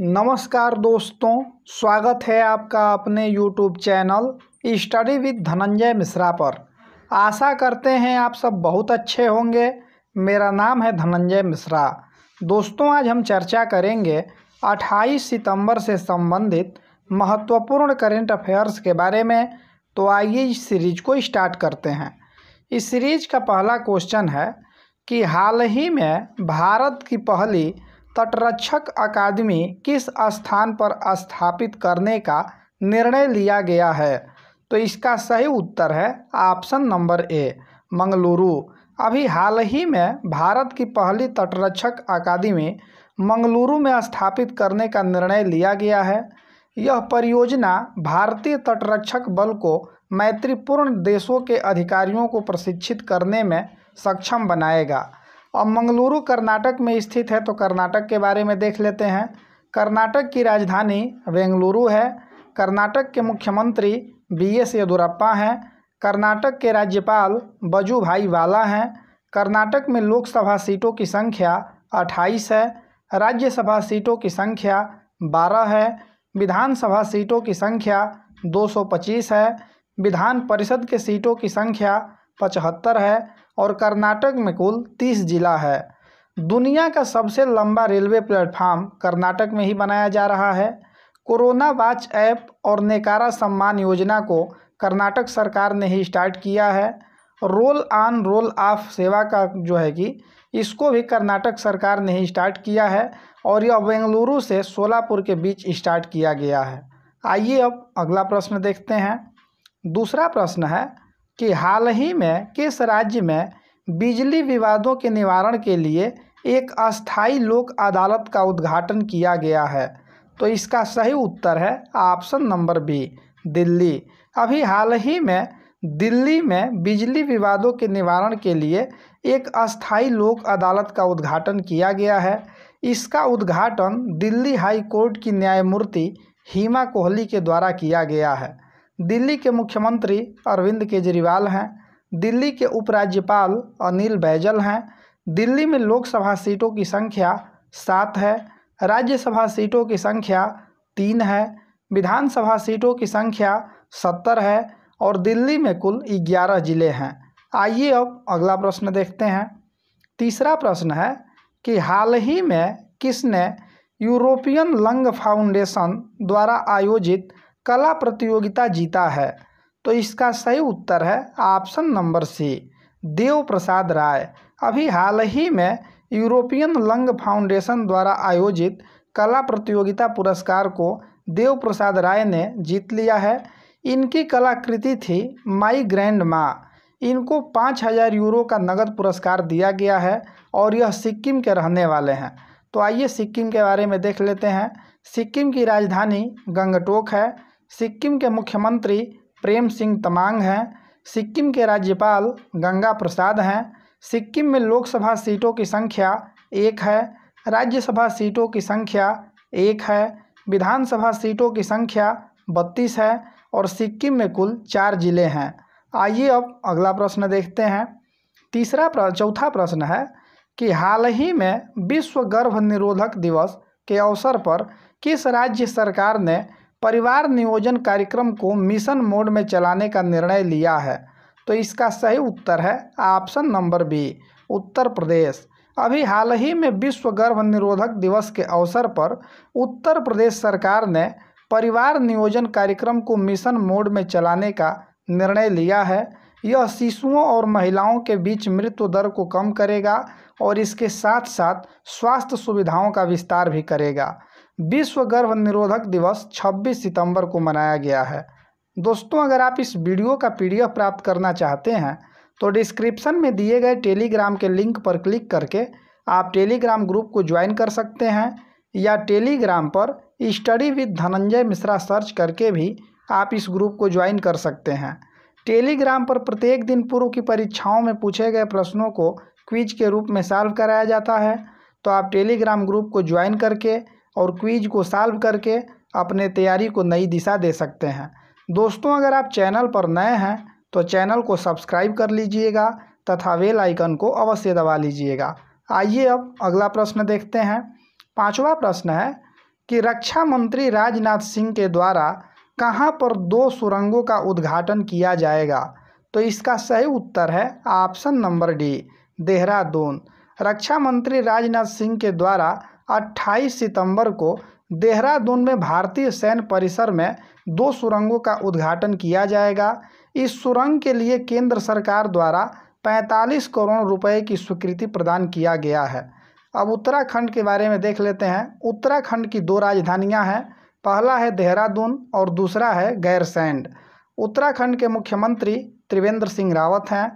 नमस्कार दोस्तों स्वागत है आपका अपने YouTube channel study with Dhananjay Mishra पर आशा करते हैं आप सब बहुत अच्छे होंगे मेरा नाम है धनंजय मिश्रा दोस्तों आज हम चर्चा करेंगे 28 सितंबर से संबंधित महत्वपूर्ण करेंट अफेयर्स के बारे में तो आइए इस सीरीज को स्टार्ट करते हैं इस सीरीज का पहला क्वेश्चन है कि हाल ही में भारत की पहली तटरक्षक अकादमी किस स्थान पर स्थापित करने का निर्णय लिया गया है तो इसका सही उत्तर है ऑप्शन नंबर ए मंगलुरु अभी हाल ही में भारत की पहली तटरक्षक अकादमी मंगलुरु में स्थापित करने का निर्णय लिया गया है यह परियोजना भारतीय तटरक्षक बल को मैत्रीपूर्ण देशों के अधिकारियों को प्रशिक्षित करने में सक्षम बनाएगा और मंगलुरु कर्नाटक में स्थित है तो कर्नाटक के बारे में देख लेते हैं कर्नाटक की राजधानी बेंगलुरु है कर्नाटक के मुख्यमंत्री बी एस येदुरप्पा हैं कर्नाटक के राज्यपाल भाई वाला हैं कर्नाटक में लोकसभा सीटों की संख्या अट्ठाईस है राज्यसभा सीटों की संख्या बारह है विधानसभा सीटों की संख्या दो सौ पच्चीस है विधान परिषद के सीटों की संख्या पचहत्तर है और कर्नाटक में कुल तीस जिला है दुनिया का सबसे लंबा रेलवे प्लेटफार्म कर्नाटक में ही बनाया जा रहा है कोरोना वाच ऐप और नेकारा सम्मान योजना को कर्नाटक सरकार ने ही स्टार्ट किया है रोल ऑन रोल ऑफ सेवा का जो है कि इसको भी कर्नाटक सरकार ने ही स्टार्ट किया है और यह बेंगलुरु से सोलापुर के बीच स्टार्ट किया गया है आइए अब अगला प्रश्न देखते हैं दूसरा प्रश्न है कि हाल ही में किस राज्य में बिजली विवादों के निवारण के लिए एक अस्थाई लोक अदालत का उद्घाटन किया गया है तो इसका सही उत्तर है ऑप्शन नंबर बी दिल्ली अभी हाल ही में दिल्ली में बिजली विवादों के निवारण के लिए एक अस्थाई लोक अदालत का उद्घाटन किया गया है इसका उद्घाटन दिल्ली हाई कोर्ट की न्यायमूर्ति हीमा कोहली के द्वारा किया गया है दिल्ली के मुख्यमंत्री अरविंद केजरीवाल हैं दिल्ली के उपराज्यपाल अनिल बैजल हैं दिल्ली में लोकसभा सीटों की संख्या सात है राज्यसभा सीटों की संख्या तीन है विधानसभा सीटों की संख्या सत्तर है और दिल्ली में कुल ग्यारह जिले हैं आइए अब अगला प्रश्न देखते हैं तीसरा प्रश्न है कि हाल ही में किसने यूरोपियन लंग फाउंडेशन द्वारा आयोजित कला प्रतियोगिता जीता है तो इसका सही उत्तर है ऑप्शन नंबर सी देव प्रसाद राय अभी हाल ही में यूरोपियन लंग फाउंडेशन द्वारा आयोजित कला प्रतियोगिता पुरस्कार को देव प्रसाद राय ने जीत लिया है इनकी कलाकृति थी माई ग्रैंड माँ इनको पाँच हज़ार यूरो का नगद पुरस्कार दिया गया है और यह सिक्किम के रहने वाले हैं तो आइए सिक्किम के बारे में देख लेते हैं सिक्किम की राजधानी गंगटोक है सिक्किम के मुख्यमंत्री प्रेम सिंह तमांग हैं सिक्किम के राज्यपाल गंगा प्रसाद हैं सिक्किम में लोकसभा सीटों की संख्या एक है राज्यसभा सीटों की संख्या एक है विधानसभा सीटों की संख्या बत्तीस है और सिक्किम में कुल चार जिले हैं आइए अब अगला प्रश्न देखते हैं तीसरा चौथा प्रश्न है कि हाल ही में विश्व गर्भ निरोधक दिवस के अवसर पर किस राज्य सरकार ने परिवार नियोजन कार्यक्रम को मिशन मोड में चलाने का निर्णय लिया है तो इसका सही उत्तर है option number B Uttar Pradesh अभी हाल ही में विश्व गर्भ निरोधक दिवस के अवसर पर उत्तर प्रदेश सरकार ने परिवार नियोजन कार्यक्रम को मिशन मोड में चलाने का निर्णय लिया है यह शिशुओं और महिलाओं के बीच मृत्यु दर को कम करेगा और इसके साथ साथ स्वास्थ्य सुविधाओं का विस्तार भी करेगा विश्व गर्भ निरोधक दिवस 26 सितंबर को मनाया गया है दोस्तों अगर आप इस वीडियो का पीडीएफ प्राप्त करना चाहते हैं तो डिस्क्रिप्शन में दिए गए टेलीग्राम के लिंक पर क्लिक करके आप टेलीग्राम ग्रुप को ज्वाइन कर सकते हैं या टेलीग्राम पर study with Dhananjay Mishra search करके भी आप इस ग्रुप को ज्वाइन कर सकते हैं टेलीग्राम पर प्रत्येक दिन पूर्व की परीक्षाओं में पूछे गए प्रश्नों को क्विज के रूप में सॉल्व कराया जाता है तो आप टेलीग्राम ग्रुप को ज्वाइन करके और क्वीज को सॉल्व करके अपने तैयारी को नई दिशा दे सकते हैं दोस्तों अगर आप चैनल पर नए हैं तो चैनल को सब्सक्राइब कर लीजिएगा तथा वेल आइकन को अवश्य दबा लीजिएगा आइए अब अगला प्रश्न देखते हैं पांचवा प्रश्न है कि रक्षा मंत्री राजनाथ सिंह के द्वारा कहाँ पर दो सुरंगों का उद्घाटन किया जाएगा तो इसका सही उत्तर है ऑप्शन नंबर डी देहरादून रक्षा मंत्री राजनाथ सिंह के द्वारा 28 सितंबर को देहरादून में भारतीय सैन्य परिसर में दो सुरंगों का उद्घाटन किया जाएगा इस सुरंग के लिए केंद्र सरकार द्वारा 45 करोड़ रुपए की स्वीकृति प्रदान किया गया है अब उत्तराखंड के बारे में देख लेते हैं उत्तराखंड की दो राजधानियां हैं पहला है देहरादून और दूसरा है गैरसैंड उत्तराखंड के मुख्यमंत्री त्रिवेंद्र सिंह रावत हैं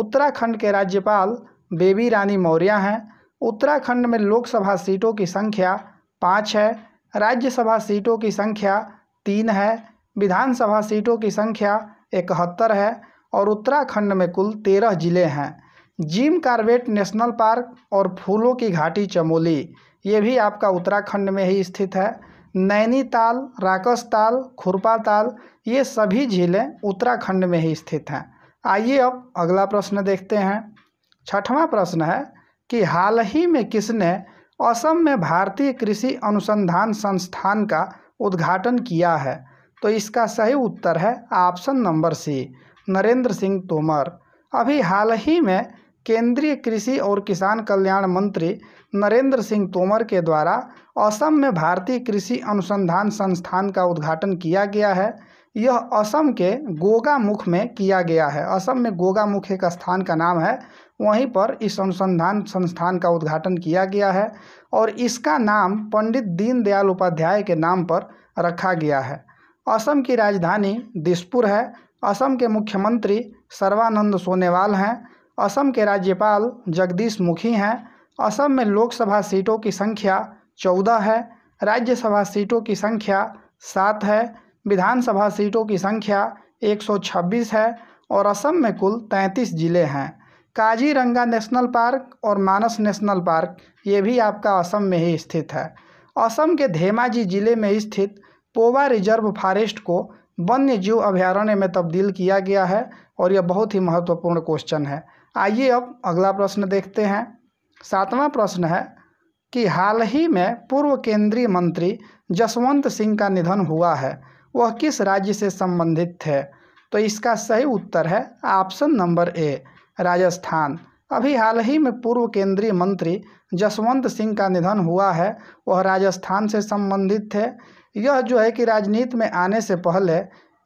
उत्तराखंड के राज्यपाल बेबी रानी मौर्य हैं उत्तराखंड में लोकसभा सीटों की संख्या पाँच है राज्यसभा सीटों की संख्या तीन है विधानसभा सीटों की संख्या इकहत्तर है और उत्तराखंड में कुल तेरह जिले हैं जिम कार्बेट नेशनल पार्क और फूलों की घाटी चमोली ये भी आपका उत्तराखंड में ही स्थित है नैनीताल राकस ताल खुरपा ताल ये सभी झीलें उत्तराखंड में ही स्थित हैं आइए अब अगला प्रश्न देखते हैं छठवां प्रश्न है कि हाल ही में किसने असम में भारतीय कृषि अनुसंधान संस्थान का उद्घाटन किया है तो इसका सही उत्तर है option number C Narendra Singh Tomar अभी हाल ही में केंद्रीय कृषि और किसान कल्याण मंत्री नरेंद्र सिंह तोमर के द्वारा असम में भारतीय कृषि अनुसंधान संस्थान का उद्घाटन किया गया है यह असम के गोगामुख में किया गया है असम में गोगामुख एक स्थान का नाम है वहीं पर इस अनुसंधान संस्थान का उद्घाटन किया गया है और इसका नाम पंडित दीनदयाल उपाध्याय के नाम पर रखा गया है असम की राजधानी दिसपुर है असम के मुख्यमंत्री सर्वानंद सोनेवाल हैं असम के राज्यपाल जगदीश मुखी हैं असम में लोकसभा सीटों की संख्या चौदह है राज्यसभा सीटों की संख्या सात है विधानसभा सीटों की संख्या 126 है और असम में कुल 33 ज़िले हैं काजीरंगा नेशनल पार्क और मानस नेशनल पार्क ये भी आपका असम में ही स्थित है असम के धेमाजी जिले में स्थित पोवा रिजर्व फॉरेस्ट को वन्य जीव अभ्यारण्य में तब्दील किया गया है और यह बहुत ही महत्वपूर्ण क्वेश्चन है आइए अब अगला प्रश्न देखते हैं सातवां प्रश्न है कि हाल ही में पूर्व केंद्रीय मंत्री जसवंत सिंह का निधन हुआ है वह किस राज्य से संबंधित थे तो इसका सही उत्तर है ऑप्शन नंबर ए राजस्थान अभी हाल ही में पूर्व केंद्रीय मंत्री जसवंत सिंह का निधन हुआ है वह राजस्थान से संबंधित थे यह जो है कि राजनीति में आने से पहले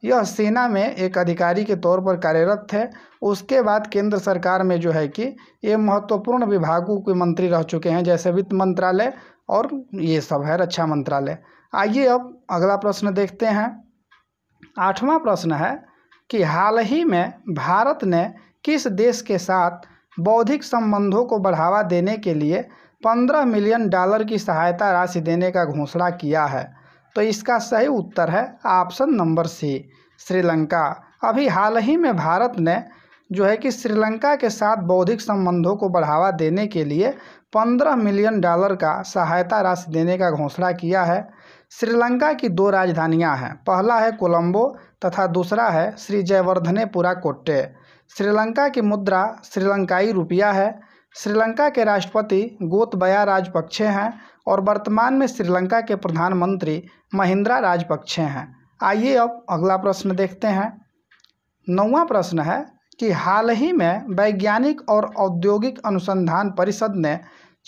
यह सेना में एक अधिकारी के तौर पर कार्यरत थे उसके बाद केंद्र सरकार में जो है कि ये महत्वपूर्ण विभागों के मंत्री रह चुके हैं जैसे वित्त मंत्रालय और ये सब है रक्षा मंत्रालय आइए अब अगला प्रश्न देखते हैं आठवां प्रश्न है कि हाल ही में भारत ने किस देश के साथ बौद्धिक संबंधों को बढ़ावा देने के लिए पंद्रह मिलियन डॉलर की सहायता राशि देने का घोषणा किया है तो इसका सही उत्तर है ऑप्शन नंबर सी श्रीलंका अभी हाल ही में भारत ने जो है कि श्रीलंका के साथ बौद्धिक संबंधों को बढ़ावा देने के लिए पंद्रह मिलियन डॉलर का सहायता राशि देने का घोषणा किया है श्रीलंका की दो राजधानियां हैं पहला है कोलंबो तथा दूसरा है श्री जयवर्धनेपुरा कोट्टे श्रीलंका की मुद्रा श्रीलंकाई रुपया है श्रीलंका के राष्ट्रपति गोतबया राजपक्षे हैं और वर्तमान में श्रीलंका के प्रधानमंत्री महिंद्रा राजपक्षे हैं आइए अब अगला प्रश्न देखते हैं नौवा प्रश्न है कि हाल ही में वैज्ञानिक और औद्योगिक अनुसंधान परिषद ने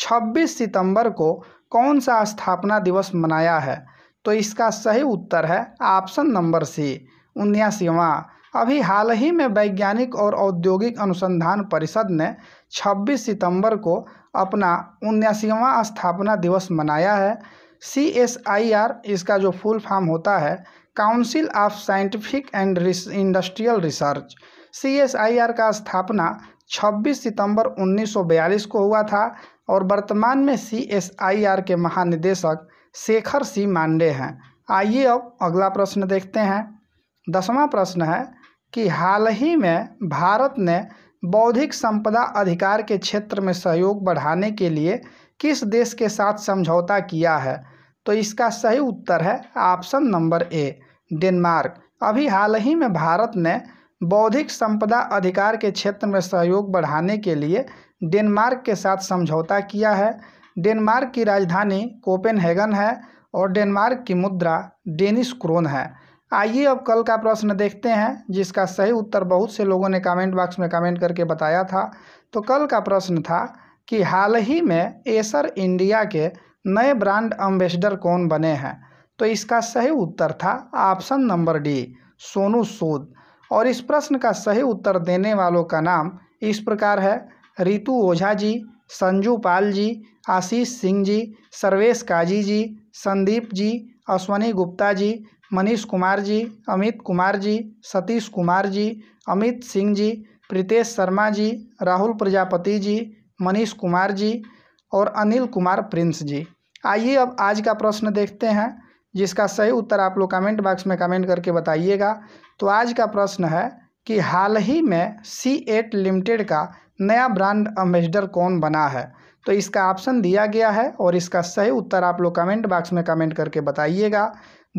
26 सितंबर को कौन सा स्थापना दिवस मनाया है तो इसका सही उत्तर है ऑप्शन नंबर सी उन्यासीवा अभी हाल ही में वैज्ञानिक और औद्योगिक अनुसंधान परिषद ने 26 सितंबर को अपना उन्यासीवा स्थापना दिवस मनाया है सी एस आई आर इसका जो फुल फॉर्म होता है council of scientific and industrial research C S I R का स्थापना 26 सितंबर 1942 को हुआ था और वर्तमान में सी एस आई आर के महानिदेशक शेखर सी मांडे हैं आइए अब अगला प्रश्न देखते हैं दसवां प्रश्न है कि हाल ही में भारत ने बौद्धिक संपदा अधिकार के क्षेत्र में सहयोग बढ़ाने के लिए किस देश के साथ समझौता किया है तो इसका सही उत्तर है ऑप्शन नंबर ए डेनमार्क अभी हाल ही में भारत ने बौद्धिक संपदा अधिकार के क्षेत्र में सहयोग बढ़ाने के लिए डेनमार्क के साथ समझौता किया है डेनमार्क की राजधानी कोपेनहेगन है और डेनमार्क की मुद्रा डेनिश क्रोन है आइए अब कल का प्रश्न देखते हैं जिसका सही उत्तर बहुत से लोगों ने कमेंट बॉक्स में कमेंट करके बताया था तो कल का प्रश्न था कि हाल ही में एसर इंडिया के नए ब्रांड एम्बेसडर कौन बने हैं तो इसका सही उत्तर था option number D Sonu Sood और इस प्रश्न का सही उत्तर देने वालों का नाम इस प्रकार है रितु ओझा जी संजू पाल जी आशीष सिंह जी सर्वेश काजी जी संदीप जी अश्वनी गुप्ता जी मनीष कुमार जी अमित कुमार जी सतीश कुमार जी अमित सिंह जी प्रीतेश शर्मा जी राहुल प्रजापति जी मनीष कुमार जी और अनिल कुमार प्रिंस जी आइए अब आज का प्रश्न देखते हैं जिसका सही उत्तर आप लोग कमेंट बॉक्स में कमेंट करके बताइएगा तो आज का प्रश्न है कि हाल ही में सी एट लिमिटेड का नया ब्रांड एम्बेसडर कौन बना है तो इसका ऑप्शन दिया गया है और इसका सही उत्तर आप लोग कमेंट बॉक्स में कमेंट करके बताइएगा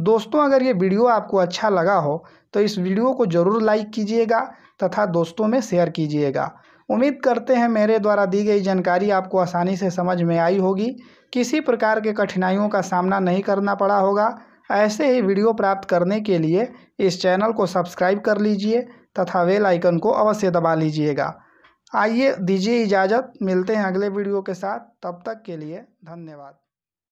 दोस्तों अगर ये वीडियो आपको अच्छा लगा हो तो इस वीडियो को ज़रूर लाइक कीजिएगा तथा दोस्तों में शेयर कीजिएगा उम्मीद करते हैं मेरे द्वारा दी गई जानकारी आपको आसानी से समझ में आई होगी किसी प्रकार के कठिनाइयों का सामना नहीं करना पड़ा होगा ऐसे ही वीडियो प्राप्त करने के लिए इस चैनल को सब्सक्राइब कर लीजिए तथा वेल आइकन को अवश्य दबा लीजिएगा आइए दीजिए इजाज़त मिलते हैं अगले वीडियो के साथ तब तक के लिए धन्यवाद